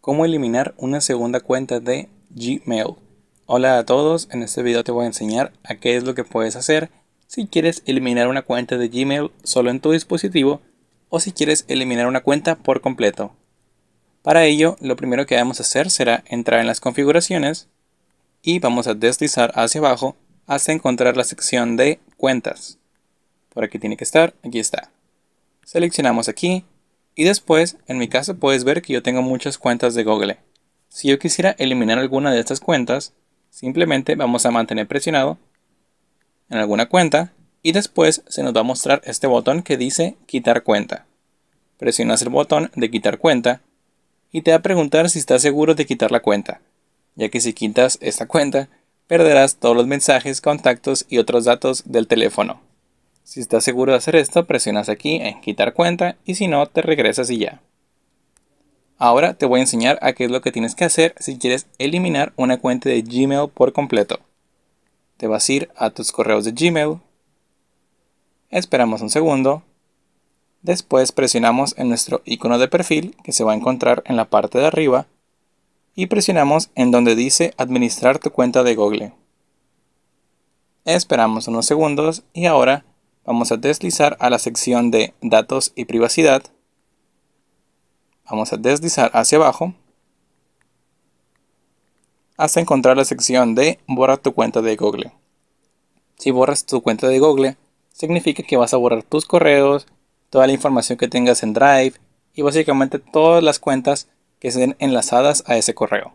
cómo eliminar una segunda cuenta de Gmail. Hola a todos, en este video te voy a enseñar a qué es lo que puedes hacer si quieres eliminar una cuenta de Gmail solo en tu dispositivo o si quieres eliminar una cuenta por completo. Para ello, lo primero que vamos a hacer será entrar en las configuraciones y vamos a deslizar hacia abajo hasta encontrar la sección de cuentas. Por aquí tiene que estar, aquí está. Seleccionamos aquí y después, en mi caso puedes ver que yo tengo muchas cuentas de Google. Si yo quisiera eliminar alguna de estas cuentas, simplemente vamos a mantener presionado en alguna cuenta y después se nos va a mostrar este botón que dice quitar cuenta. Presionas el botón de quitar cuenta y te va a preguntar si estás seguro de quitar la cuenta, ya que si quitas esta cuenta, perderás todos los mensajes, contactos y otros datos del teléfono. Si estás seguro de hacer esto, presionas aquí en quitar cuenta y si no, te regresas y ya. Ahora te voy a enseñar a qué es lo que tienes que hacer si quieres eliminar una cuenta de Gmail por completo. Te vas a ir a tus correos de Gmail. Esperamos un segundo. Después presionamos en nuestro icono de perfil que se va a encontrar en la parte de arriba y presionamos en donde dice administrar tu cuenta de Google. Esperamos unos segundos y ahora Vamos a deslizar a la sección de datos y privacidad. Vamos a deslizar hacia abajo hasta encontrar la sección de borra tu cuenta de Google. Si borras tu cuenta de Google, significa que vas a borrar tus correos, toda la información que tengas en Drive y básicamente todas las cuentas que estén enlazadas a ese correo.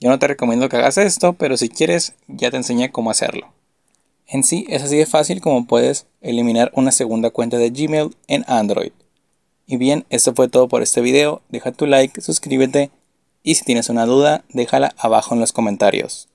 Yo no te recomiendo que hagas esto, pero si quieres ya te enseñé cómo hacerlo. En sí, es así de fácil como puedes eliminar una segunda cuenta de Gmail en Android. Y bien, esto fue todo por este video. Deja tu like, suscríbete y si tienes una duda, déjala abajo en los comentarios.